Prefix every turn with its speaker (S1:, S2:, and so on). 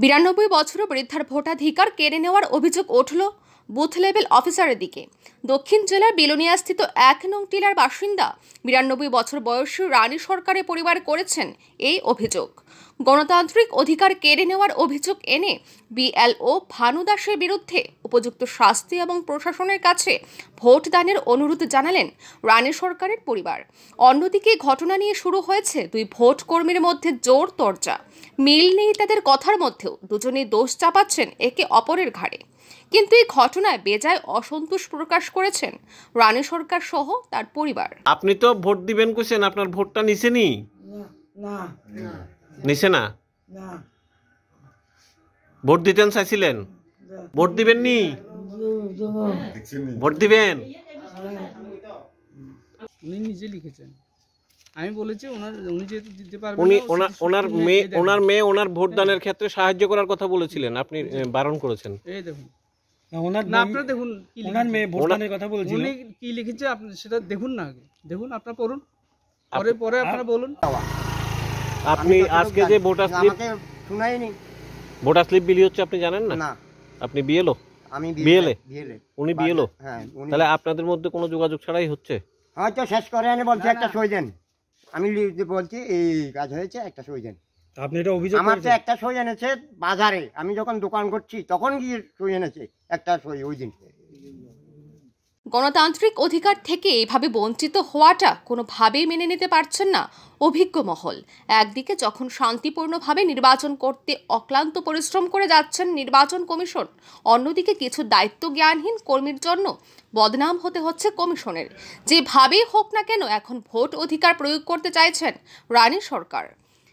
S1: বিরানব্বই বছর বৃদ্ধার ভোটাধিকার কেড়ে নেওয়ার অভিযোগ উঠল বুথ লেভেল অফিসারের দিকে দক্ষিণ জেলার বিলোনিয়াস্থিত এক নং টিলার বাসিন্দা বিরানব্বই বছর বয়সী রানী সরকারের পরিবার করেছেন এই অভিযোগ গণতান্ত্রিক অধিকার কেড়ে নেওয়ার অভিযোগ এনে বিএলও ভানু দাসের বিরুদ্ধে উপযুক্ত শাস্তি এবং প্রশাসনের কাছে ভোট দানের অনুরোধ জানালেন রানী সরকারের পরিবার অন্যদিকে ঘটনা নিয়ে শুরু হয়েছে দুই ভোট কর্মীর মধ্যে জোর তর্জা মিল নেই তাদের কথার মধ্যেও দুজনেই দোষ চাপাচ্ছেন একে অপরের ঘাড়ে কিন্তু এই ঘটনায় বেজায় অসন্তোষ প্রকাশ করেছেন রানী সরকার সহ তার পরিবার
S2: আপনি তো ভোট দিবেন কুছেন আপনার ভোটটা নিছে নি না নিছে না ভোট দিতেন চাইছিলেন ভোট দিবেন নি ভোট দিবেন
S3: উনি নিজে লিখেছেন আমি বলেছি ওনার উনি যেহেতু দিতে পারবেন উনি ওনার ওনার মেয়ে ওনার মেয়ে ওনার ভোটদানের
S2: ক্ষেত্রে সাহায্য করার কথা বলেছিলেন আপনি বারণ করেছেন
S3: এই দেখুন ওনার না দেখুন মেয়ে কথা বলছি কি লিখেছে আপনি সেটা দেখুন না দেখুন পড়ুন পরে আপনারা বলুন
S4: আপনি আজকে যে ভোটার আমাকে
S2: ভোটার স্লিপ বিলি হচ্ছে আপনি জানেন না আমি উনি হ্যাঁ তাহলে আপনাদের মধ্যে কোনো যোগাযোগ ছাড়াই হচ্ছে
S4: হয়তো শেষ করে বলছে একটা সই দেন আমি বলছি এই কাজ হয়েছে একটা সই দেন আপনি এটা অভিযোগ একটা সই এনেছে বাজারে আমি যখন দোকান করছি তখন গিয়ে সই এনেছে একটা সই ওই দিন
S1: গণতান্ত্রিক অধিকার থেকে এভাবে বঞ্চিত হওয়াটা কোনোভাবেই মেনে নিতে পারছেন না অভিজ্ঞ মহল একদিকে যখন শান্তিপূর্ণভাবে নির্বাচন করতে অক্লান্ত পরিশ্রম করে যাচ্ছেন নির্বাচন কমিশন অন্যদিকে কিছু দায়িত্ব জ্ঞানহীন কর্মীর জন্য বদনাম হতে হচ্ছে কমিশনের যেভাবেই হোক না কেন এখন ভোট অধিকার প্রয়োগ করতে চাইছেন রানী সরকার